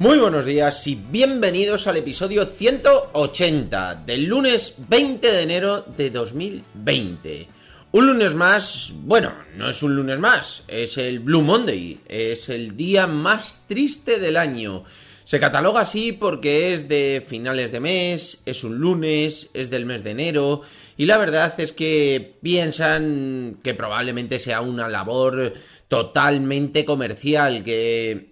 Muy buenos días y bienvenidos al episodio 180 del lunes 20 de enero de 2020. Un lunes más, bueno, no es un lunes más, es el Blue Monday, es el día más triste del año. Se cataloga así porque es de finales de mes, es un lunes, es del mes de enero y la verdad es que piensan que probablemente sea una labor totalmente comercial, que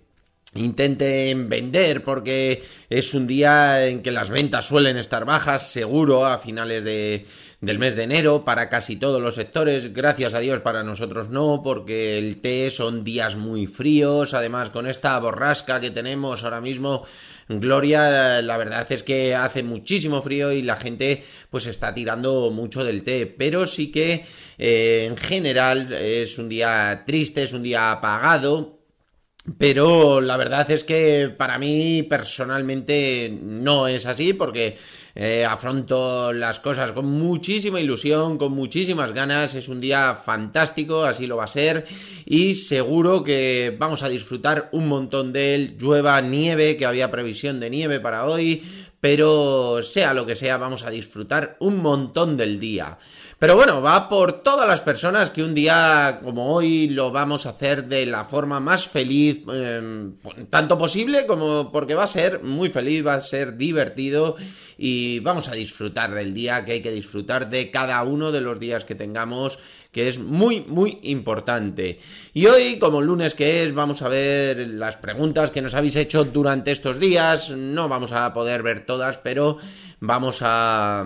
intenten vender porque es un día en que las ventas suelen estar bajas, seguro, a finales de, del mes de enero para casi todos los sectores. Gracias a Dios para nosotros no, porque el té son días muy fríos. Además, con esta borrasca que tenemos ahora mismo, Gloria, la verdad es que hace muchísimo frío y la gente pues está tirando mucho del té. Pero sí que eh, en general es un día triste, es un día apagado pero la verdad es que para mí personalmente no es así porque eh, afronto las cosas con muchísima ilusión, con muchísimas ganas. Es un día fantástico, así lo va a ser. Y seguro que vamos a disfrutar un montón de él. Llueva, nieve, que había previsión de nieve para hoy. Pero sea lo que sea, vamos a disfrutar un montón del día. Pero bueno, va por todas las personas que un día como hoy lo vamos a hacer de la forma más feliz, em, tanto posible como porque va a ser muy feliz, va a ser divertido y vamos a disfrutar del día, que hay que disfrutar de cada uno de los días que tengamos, que es muy, muy importante. Y hoy, como lunes que es, vamos a ver las preguntas que nos habéis hecho durante estos días. No vamos a poder ver todas, pero vamos a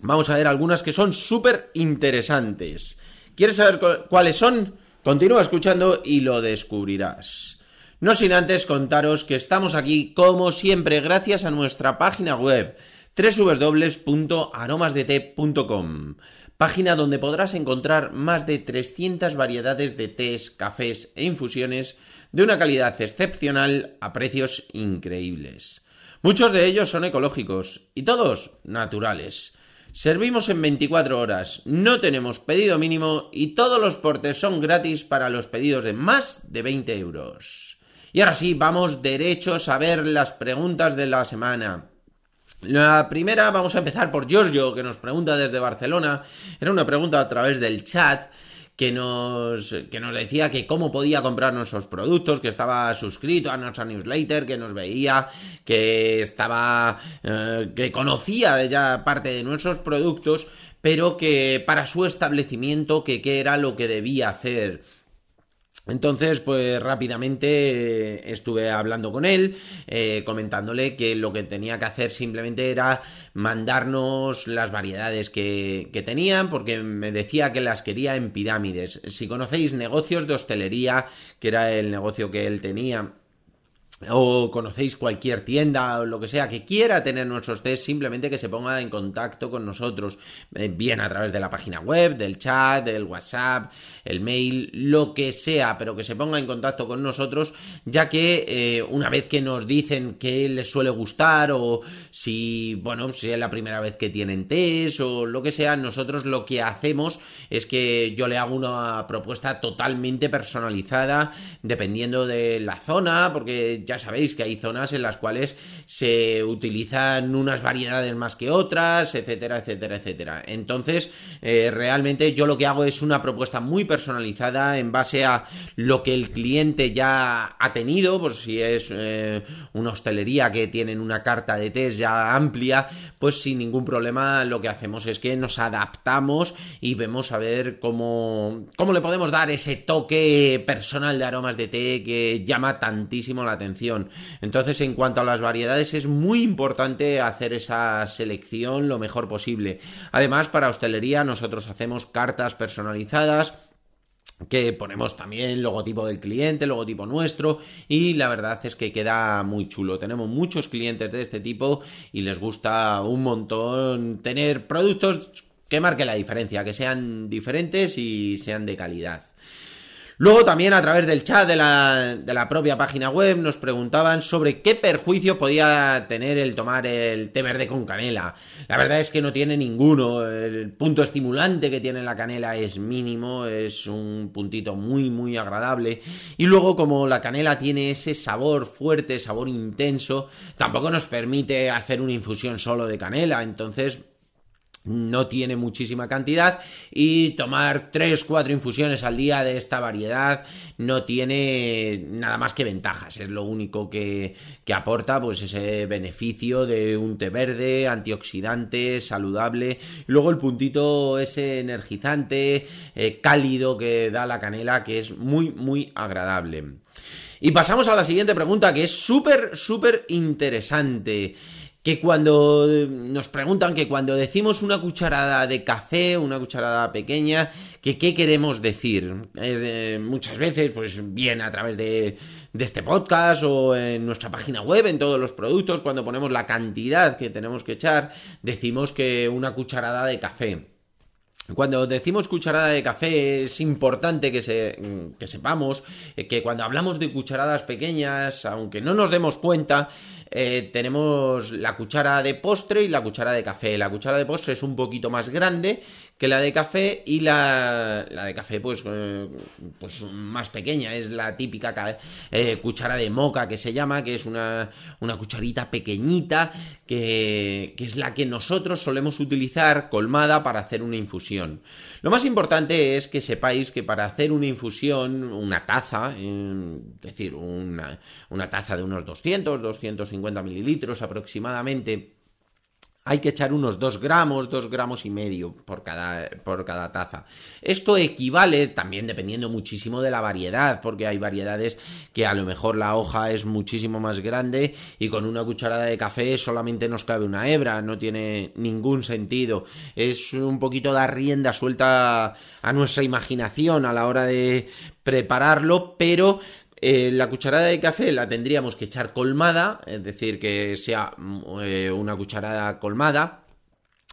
Vamos a ver algunas que son súper interesantes. ¿Quieres saber cuáles son? Continúa escuchando y lo descubrirás. No sin antes contaros que estamos aquí, como siempre, gracias a nuestra página web www.aromasdete.com, página donde podrás encontrar más de 300 variedades de tés, cafés e infusiones de una calidad excepcional a precios increíbles. Muchos de ellos son ecológicos y todos naturales. Servimos en 24 horas, no tenemos pedido mínimo y todos los portes son gratis para los pedidos de más de 20 euros. Y ahora sí, vamos derechos a ver las preguntas de la semana. La primera, vamos a empezar por Giorgio, que nos pregunta desde Barcelona. Era una pregunta a través del chat que nos, que nos decía que cómo podía comprar nuestros productos, que estaba suscrito a nuestra newsletter, que nos veía, que estaba, eh, que conocía ya parte de nuestros productos, pero que para su establecimiento, que qué era lo que debía hacer entonces, pues rápidamente eh, estuve hablando con él, eh, comentándole que lo que tenía que hacer simplemente era mandarnos las variedades que, que, tenían, porque me decía que las quería en pirámides. Si conocéis negocios de hostelería, que era el negocio que él tenía, o conocéis cualquier tienda o lo que sea que quiera tener nuestros test, simplemente que se ponga en contacto con nosotros, eh, bien a través de la página web, del chat, del WhatsApp, el mail, lo que sea, pero que se ponga en contacto con nosotros, ya que eh, una vez que nos dicen que les suele gustar o si, bueno, si es la primera vez que tienen test o lo que sea, nosotros lo que hacemos es que yo le hago una propuesta totalmente personalizada, dependiendo de la zona, porque ya sabéis que hay zonas en las cuales se utilizan unas variedades más que otras, etcétera, etcétera, etcétera. Entonces, eh, realmente yo lo que hago es una propuesta muy personalizada en base a lo que el cliente ya ha tenido, por si es eh, una hostelería que tienen una carta de té ya amplia, pues sin ningún problema lo que hacemos es que nos adaptamos y vemos a ver cómo, cómo le podemos dar ese toque personal de aromas de té que llama tantísimo la atención entonces, en cuanto a las variedades, es muy importante hacer esa selección lo mejor posible. Además, para hostelería nosotros hacemos cartas personalizadas que ponemos también logotipo del cliente, logotipo nuestro y la verdad es que queda muy chulo. Tenemos muchos clientes de este tipo y les gusta un montón tener productos que marquen la diferencia, que sean diferentes y sean de calidad. Luego también a través del chat de la, propia página web nos preguntaban sobre qué perjuicio podía tener el tomar el té verde con canela. La verdad es que no tiene ninguno. El punto estimulante que tiene la canela es mínimo, es un puntito muy muy agradable. Y luego como la canela tiene ese sabor fuerte, sabor intenso, tampoco nos permite hacer una infusión solo de canela. Entonces no tiene muchísima cantidad y tomar 3, 4 infusiones al día de esta variedad no tiene nada más que ventajas, es lo único que, aporta pues ese beneficio de un té verde, antioxidante, saludable, luego el puntito ese energizante, eh, cálido que da la canela que es muy muy agradable. Y pasamos a la siguiente pregunta que es súper, súper interesante que cuando nos preguntan que cuando decimos una cucharada de café, una cucharada pequeña, que qué queremos decir. muchas veces, pues bien a través de, de este podcast o en nuestra página web, en todos los productos, cuando ponemos la cantidad que tenemos que echar, decimos que una cucharada de café. Cuando decimos cucharada de café es importante que, se, que sepamos eh, que cuando hablamos de cucharadas pequeñas, aunque no nos demos cuenta, eh, tenemos la cuchara de postre y la cuchara de café. La cuchara de postre es un poquito más grande que la de café y la, la de café pues, eh, pues más pequeña, es la típica eh, cuchara de moca que se llama, que es una, cucharita pequeñita que, que, es la que nosotros solemos utilizar colmada para hacer una infusión. Lo más importante es que sepáis que para hacer una infusión, una taza, es decir, una, una taza de unos 200, 250 mililitros aproximadamente, hay que echar unos 2 gramos, 2 gramos y medio por cada, por cada taza. Esto equivale, también dependiendo muchísimo de la variedad, porque hay variedades que a lo mejor la hoja es muchísimo más grande y con una cucharada de café solamente nos cabe una hebra, no tiene ningún sentido. Es un poquito dar rienda suelta a nuestra imaginación a la hora de prepararlo, pero eh, la cucharada de café la tendríamos que echar colmada, es decir, que sea mm, eh, una cucharada colmada.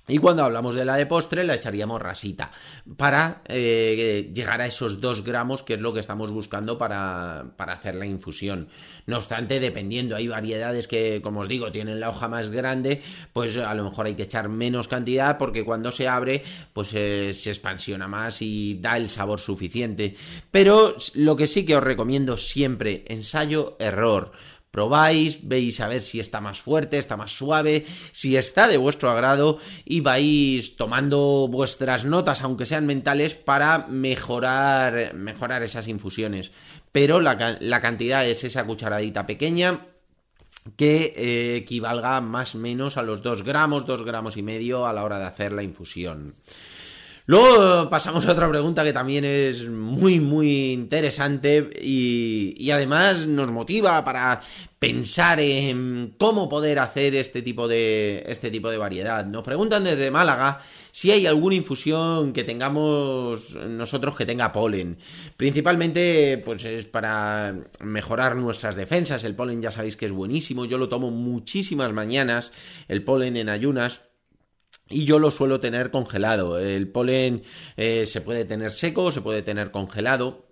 Y cuando hablamos de la de postre, la echaríamos rasita para eh, llegar a esos 2 gramos, que es lo que estamos buscando para, hacer la infusión. No obstante, dependiendo, hay variedades que, como os digo, tienen la hoja más grande, pues a lo mejor hay que echar menos cantidad porque cuando se abre, pues eh, se expansiona más y da el sabor suficiente. Pero lo que sí que os recomiendo siempre, ensayo-error probáis, veis a ver si está más fuerte, está más suave, si está de vuestro agrado y vais tomando vuestras notas, aunque sean mentales, para mejorar, mejorar esas infusiones. Pero la, cantidad es esa cucharadita pequeña que eh, equivalga más o menos a los 2 gramos, 2 gramos y medio a la hora de hacer la infusión. Luego pasamos a otra pregunta que también es muy, muy interesante y, además nos motiva para pensar en cómo poder hacer este tipo de, este tipo de variedad. Nos preguntan desde Málaga si hay alguna infusión que tengamos nosotros que tenga polen. Principalmente, pues es para mejorar nuestras defensas. El polen ya sabéis que es buenísimo. Yo lo tomo muchísimas mañanas, el polen en ayunas y yo lo suelo tener congelado. El polen eh, se puede tener seco, se puede tener congelado.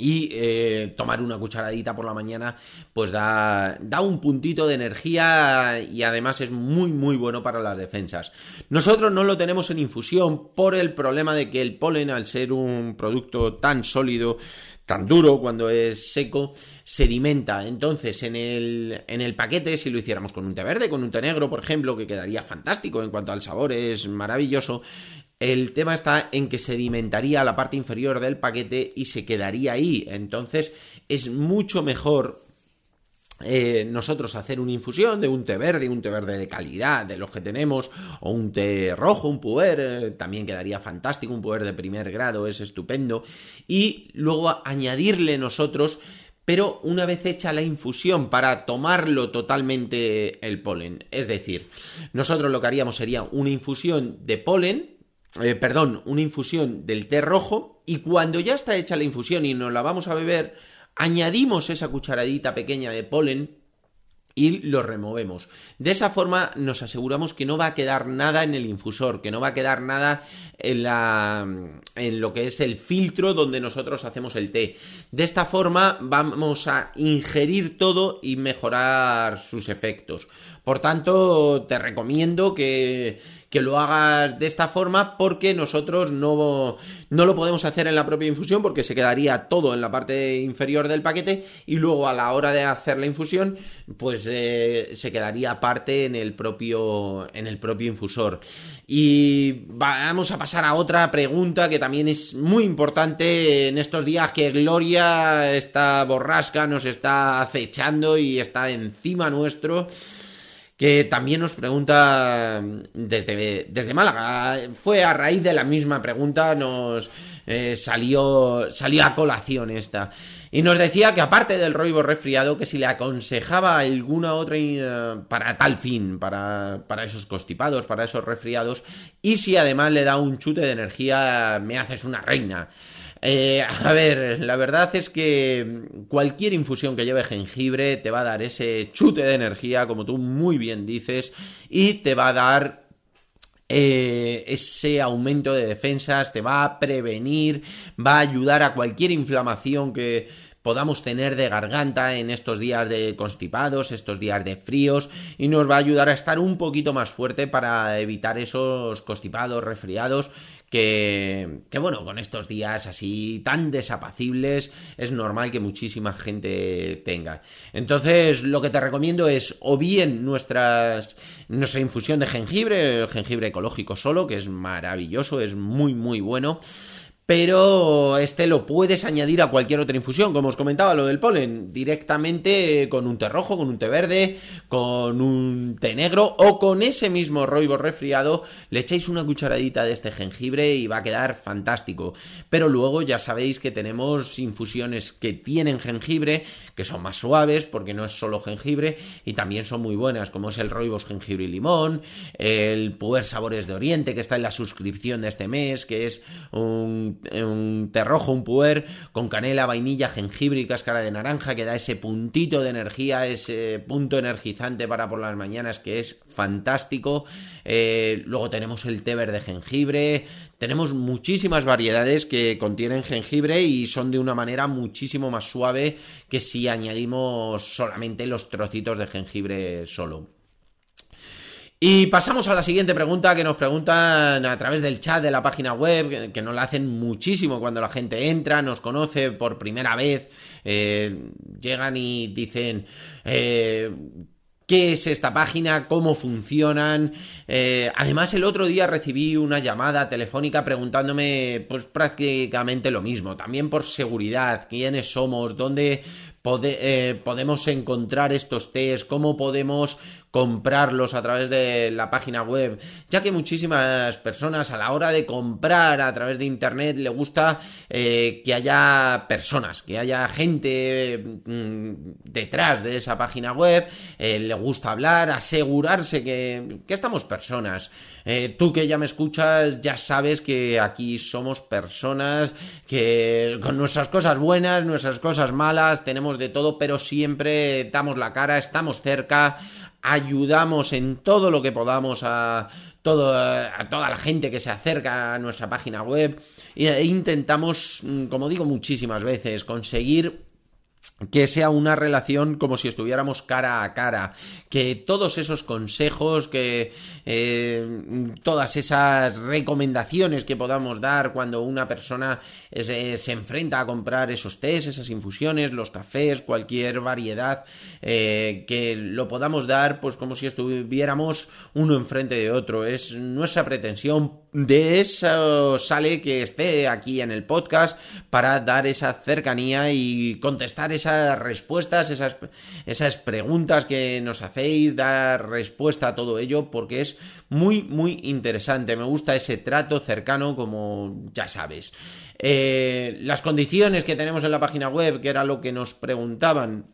Y eh, tomar una cucharadita por la mañana, pues da un puntito de energía y además es muy, muy bueno para las defensas. Nosotros no lo tenemos en infusión por el problema de que el polen, al ser un producto tan sólido, tan duro, cuando es seco, sedimenta. Entonces, en el, en el paquete, si lo hiciéramos con un té verde, con un té negro, por ejemplo, que quedaría fantástico en cuanto al sabor, es maravilloso. El tema está en que sedimentaría la parte inferior del paquete y se quedaría ahí. Entonces, es mucho mejor eh, nosotros hacer una infusión de un té verde, un té verde de calidad, de los que tenemos, o un té rojo, un puer, eh, también quedaría fantástico, un puer de primer grado, es estupendo, y luego añadirle nosotros pero una vez hecha la infusión para tomarlo totalmente el polen. Es decir, nosotros lo que haríamos sería una infusión de polen, eh, perdón, una infusión del té rojo, y cuando ya está hecha la infusión y nos la vamos a beber, añadimos esa cucharadita pequeña de polen y lo removemos. De esa forma nos aseguramos que no va a quedar nada en el infusor, que no va a quedar nada en, la, en lo que es el filtro donde nosotros hacemos el té. De esta forma vamos a ingerir todo y mejorar sus efectos. Por tanto, te recomiendo que que lo hagas de esta forma porque nosotros no, no lo podemos hacer en la propia infusión porque se quedaría todo en la parte inferior del paquete y luego a la hora de hacer la infusión pues eh, se quedaría parte en el propio, en el propio infusor. Y vamos a pasar a otra pregunta que también es muy importante en estos días que Gloria, esta borrasca, nos está acechando y está encima nuestro que también nos pregunta mm, desde, Málaga. Fue a raíz de la misma pregunta, nos eh, salió, salió a colación esta. Y nos decía que aparte del roibo resfriado, que si le aconsejaba alguna otra eh, para tal fin, para, para esos constipados, para esos resfriados, y si además le da un chute de energía, me haces una reina. Eh, a ver, la verdad es que cualquier infusión que lleve jengibre te va a dar ese chute de energía, como tú muy bien dices, y te va a dar eh, ese aumento de defensas, te va a prevenir, va a ayudar a cualquier inflamación que podamos tener de garganta en estos días de constipados, estos días de fríos, y nos va a ayudar a estar un poquito más fuerte para evitar esos constipados, resfriados que, que bueno, con estos días así tan desapacibles es normal que muchísima gente tenga. Entonces lo que te recomiendo es o bien nuestras, nuestra infusión de jengibre, jengibre ecológico solo, que es maravilloso, es muy muy bueno pero este lo puedes añadir a cualquier otra infusión, como os comentaba lo del polen, directamente con un té rojo, con un té verde, con un té negro o con ese mismo roibo resfriado, le echáis una cucharadita de este jengibre y va a quedar fantástico. Pero luego ya sabéis que tenemos infusiones que tienen jengibre, que son más suaves porque no es solo jengibre y también son muy buenas, como es el roibos jengibre y limón, el poder sabores de oriente que está en la suscripción de este mes, que es un un, té rojo, un puer, con canela, vainilla, jengibre y cáscara de naranja, que da ese puntito de energía, ese punto energizante para por las mañanas, que es fantástico. Eh, luego tenemos el té verde jengibre, tenemos muchísimas variedades que contienen jengibre y son de una manera muchísimo más suave que si añadimos solamente los trocitos de jengibre solo. Y pasamos a la siguiente pregunta que nos preguntan a través del chat de la página web, que nos la hacen muchísimo cuando la gente entra, nos conoce por primera vez, eh, llegan y dicen... Eh, qué es esta página, cómo funcionan. Eh, además, el otro día recibí una llamada telefónica preguntándome pues prácticamente lo mismo, también por seguridad, quiénes somos, dónde podemos encontrar estos test, cómo podemos comprarlos a través de la página web, ya que muchísimas personas a la hora de comprar a través de Internet le gusta eh, que haya personas, que haya gente mm, detrás de esa página web, eh, le gusta hablar, asegurarse que, estamos personas. Eh, tú que ya me escuchas, ya sabes que aquí somos personas que con nuestras cosas buenas, nuestras cosas malas, tenemos de todo, pero siempre damos la cara, estamos cerca ayudamos en todo lo que podamos a, toda la gente que se acerca a nuestra página web e intentamos, mm, como digo muchísimas veces, conseguir que sea una relación como si estuviéramos cara a cara, que todos esos consejos, que eh, todas esas recomendaciones que podamos dar cuando una persona eh, se, enfrenta a comprar esos tés, esas infusiones, los cafés, cualquier variedad, eh, que lo podamos dar pues como si estuviéramos uno enfrente de otro. Es nuestra pretensión de eso sale que esté aquí en el podcast para dar esa cercanía y contestar esa esas respuestas, esas, esas preguntas que nos hacéis, dar respuesta a todo ello, porque es muy, muy interesante. Me gusta ese trato cercano, como ya sabes. Eh, las condiciones que tenemos en la página web, que era lo que nos preguntaban,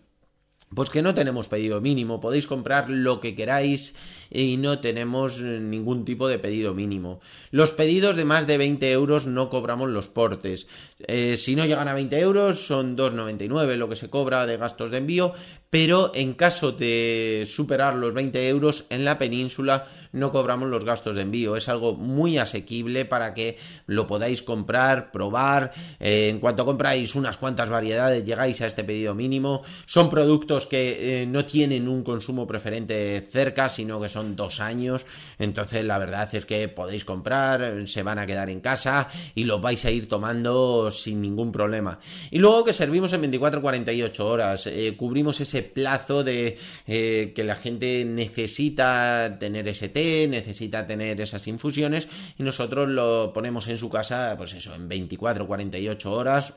pues que no tenemos pedido mínimo, podéis comprar lo que queráis y no tenemos ningún tipo de pedido mínimo. Los pedidos de más de 20 euros no cobramos los portes. Eh, si no llegan a 20 euros son 2,99 lo que se cobra de gastos de envío, pero en caso de superar los 20 euros en la península no cobramos los gastos de envío. Es algo muy asequible para que lo podáis comprar, probar. Eh, en cuanto compráis unas cuantas variedades llegáis a este pedido mínimo. Son productos que eh, no tienen un consumo preferente cerca, sino que son dos años. Entonces la verdad es que podéis comprar, se van a quedar en casa y los vais a ir tomando sin ningún problema. Y luego que servimos en 24-48 horas, eh, cubrimos ese plazo de eh, que la gente necesita tener ese té, necesita tener esas infusiones y nosotros lo ponemos en su casa, pues eso, en 24, 48 horas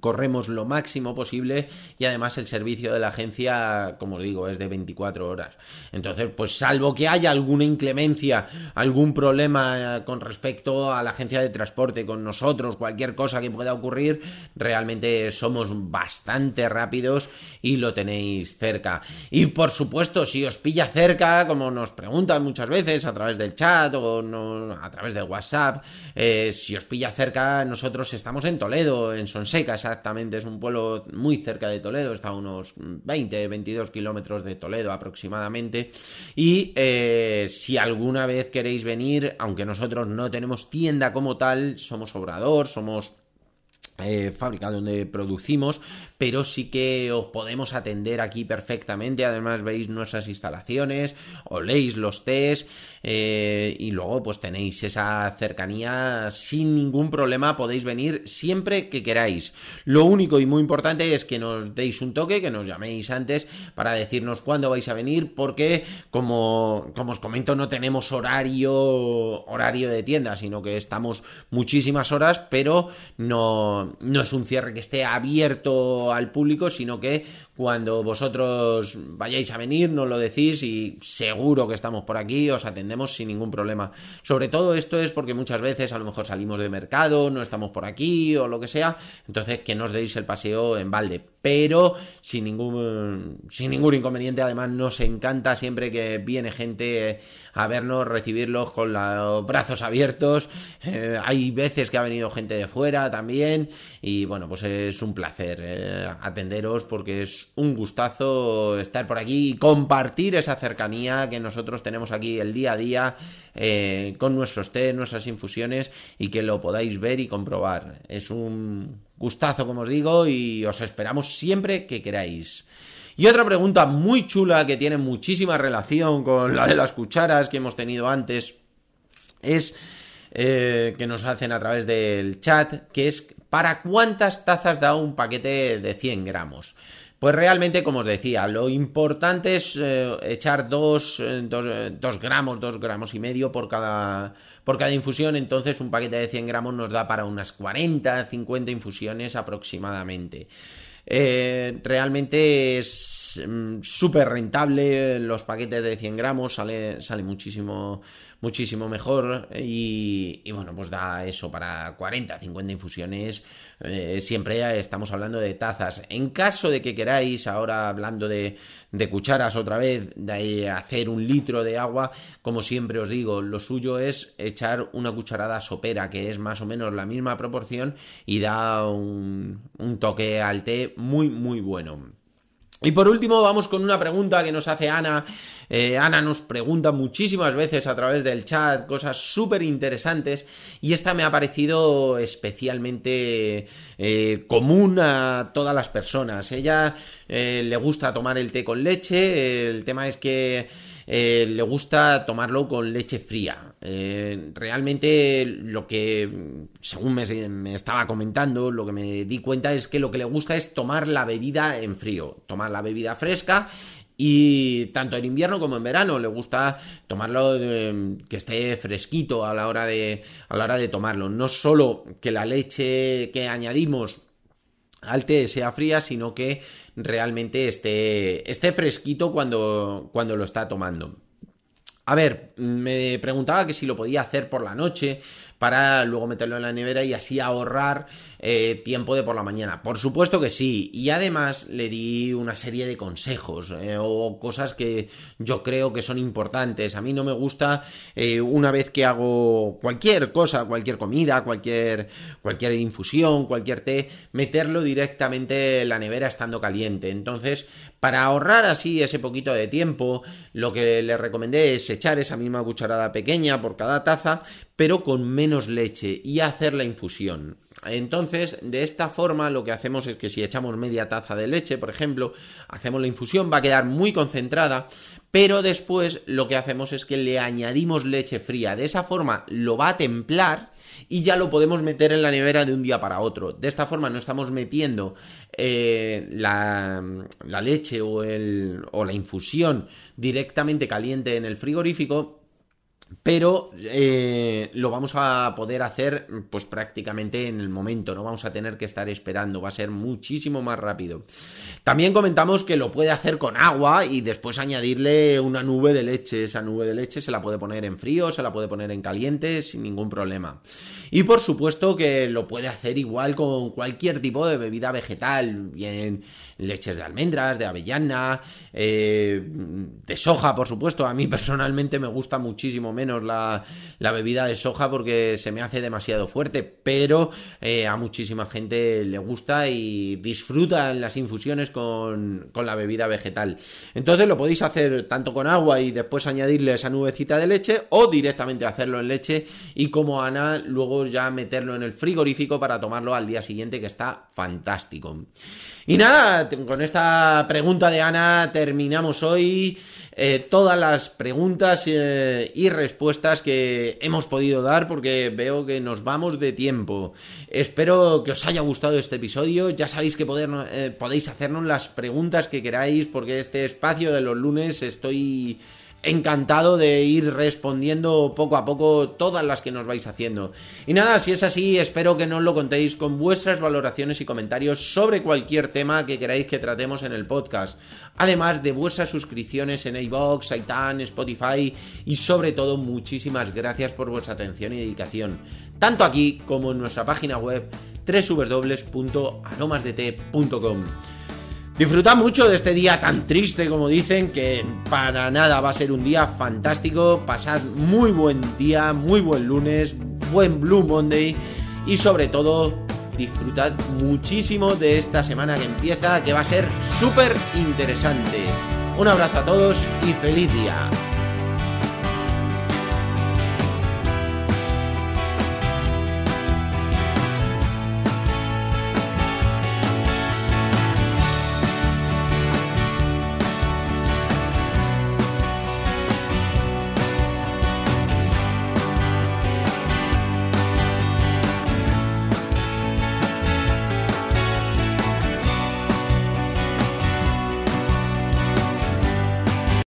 corremos lo máximo posible y además el servicio de la agencia, como digo, es de 24 horas. Entonces, pues salvo que haya alguna inclemencia, algún problema eh, con respecto a la agencia de transporte, con nosotros, cualquier cosa que pueda ocurrir, realmente somos bastante rápidos y lo tenéis cerca. Y por supuesto, si os pilla cerca, como nos preguntan muchas veces a través del chat o no, a través de WhatsApp, eh, si os pilla cerca, nosotros estamos en Toledo, en Sonseca, exactamente, es un pueblo muy cerca de Toledo, está a unos 20, 22 kilómetros de Toledo aproximadamente. Y eh, si alguna vez queréis venir, aunque nosotros no tenemos tienda como tal, somos obrador, somos eh, fábrica donde producimos, pero sí que os podemos atender aquí perfectamente. Además, veis nuestras instalaciones, o leéis los test eh, y luego, pues tenéis esa cercanía sin ningún problema. Podéis venir siempre que queráis. Lo único y muy importante es que nos deis un toque, que nos llaméis antes para decirnos cuándo vais a venir, porque como, como os comento, no tenemos horario, horario de tienda, sino que estamos muchísimas horas, pero no no, es un cierre que esté abierto al público, sino que cuando vosotros vayáis a venir nos lo decís y seguro que estamos por aquí, os atendemos sin ningún problema. Sobre todo esto es porque muchas veces a lo mejor salimos de mercado, no estamos por aquí o lo que sea, entonces que nos deis el paseo en balde pero sin ningún, sin ningún inconveniente. Además, nos encanta siempre que viene gente eh, a vernos, recibirlos con los brazos abiertos. Eh, hay veces que ha venido gente de fuera también. Y bueno, pues es un placer eh, atenderos porque es un gustazo estar por aquí y compartir esa cercanía que nosotros tenemos aquí el día a día con nuestros té, nuestras infusiones y que lo podáis ver y comprobar. Es un Gustazo, como os digo, y os esperamos siempre que queráis. Y otra pregunta muy chula que tiene muchísima relación con la de las cucharas que hemos tenido antes es eh, que nos hacen a través del chat, que es ¿para cuántas tazas da un paquete de 100 gramos? Pues realmente, como os decía, lo importante es eh, echar 2 dos, eh, eh, dos gramos, 2 gramos y medio por cada, por cada infusión. Entonces, un paquete de 100 gramos nos da para unas 40, 50 infusiones aproximadamente. realmente es mm, súper rentable los paquetes de 100 gramos, sale, sale muchísimo muchísimo mejor y, bueno, pues da eso para 40, 50 infusiones. Eh, siempre estamos hablando de tazas. En caso de que queráis, ahora hablando de, de cucharas otra vez, de hacer un litro de agua, como siempre os digo, lo suyo es echar una cucharada sopera, que es más o menos la misma proporción y da un toque al té muy, muy bueno. Y por último, vamos con una pregunta que nos hace Ana. Eh, Ana nos pregunta muchísimas veces a través del chat cosas súper interesantes y esta me ha parecido especialmente eh, común a todas las personas. Ella eh, le gusta tomar el té con leche, el tema es que eh, le gusta tomarlo con leche fría. Eh, realmente lo que, según me, estaba comentando, lo que me di cuenta es que lo que le gusta es tomar la bebida en frío, tomar la bebida fresca. Y tanto en invierno como en verano le gusta tomarlo em, que esté fresquito a la hora de a la hora de tomarlo. No solo que la leche que añadimos al té sea fría, sino que realmente esté, esté fresquito cuando, cuando lo está tomando. A ver, me preguntaba que si lo podía hacer por la noche para luego meterlo en la nevera y así ahorrar eh, tiempo de por la mañana. Por supuesto que sí. Y además le di una serie de consejos eh, o cosas que yo creo que son importantes. A mí no me gusta eh, una vez que hago cualquier cosa, cualquier comida, cualquier, cualquier infusión, cualquier té, meterlo directamente en la nevera estando caliente. Entonces, para ahorrar así ese poquito de tiempo, lo que le recomendé es echar esa misma cucharada pequeña por cada taza, pero con menos leche y hacer la infusión. Entonces, de esta forma lo que hacemos es que si echamos media taza de leche, por ejemplo, hacemos la infusión, va a quedar muy concentrada, pero después lo que hacemos es que le añadimos leche fría. De esa forma lo va a templar y ya lo podemos meter en la nevera de un día para otro. De esta forma no estamos metiendo eh, la, leche o la infusión directamente caliente en el frigorífico, pero eh, lo vamos a poder hacer pues prácticamente en el momento, no vamos a tener que estar esperando, va a ser muchísimo más rápido. También comentamos que lo puede hacer con agua y después añadirle una nube de leche, esa nube de leche se la puede poner en frío, se la puede poner en caliente sin ningún problema. Y por supuesto que lo puede hacer igual con cualquier tipo de bebida vegetal, bien leches de almendras, de avellana, eh, de soja, por supuesto, a mí personalmente me gusta muchísimo menos la, bebida de soja porque se me hace demasiado fuerte, pero eh, a muchísima gente le gusta y disfrutan las infusiones con, con la bebida vegetal. Entonces lo podéis hacer tanto con agua y después añadirle esa nubecita de leche o directamente hacerlo en leche y como Ana luego ya meterlo en el frigorífico para tomarlo al día siguiente que está fantástico. Y nada, con esta pregunta de Ana terminamos hoy. Eh, todas las preguntas eh, y respuestas que hemos podido dar porque veo que nos vamos de tiempo. Espero que os haya gustado este episodio. Ya sabéis que eh, podéis hacernos las preguntas que queráis porque este espacio de los lunes estoy encantado de ir respondiendo poco a poco todas las que nos vais haciendo. Y nada, si es así, espero que nos lo contéis con vuestras valoraciones y comentarios sobre cualquier tema que queráis que tratemos en el podcast. Además de vuestras suscripciones en iBox, Aitan, Spotify y sobre todo muchísimas gracias por vuestra atención y dedicación, tanto aquí como en nuestra página web www.aromasdt.com. Disfrutad mucho de este día tan triste como dicen, que para nada va a ser un día fantástico. Pasad muy buen día, muy buen lunes, buen Blue Monday y sobre todo disfrutad muchísimo de esta semana que empieza, que va a ser súper interesante. Un abrazo a todos y feliz día.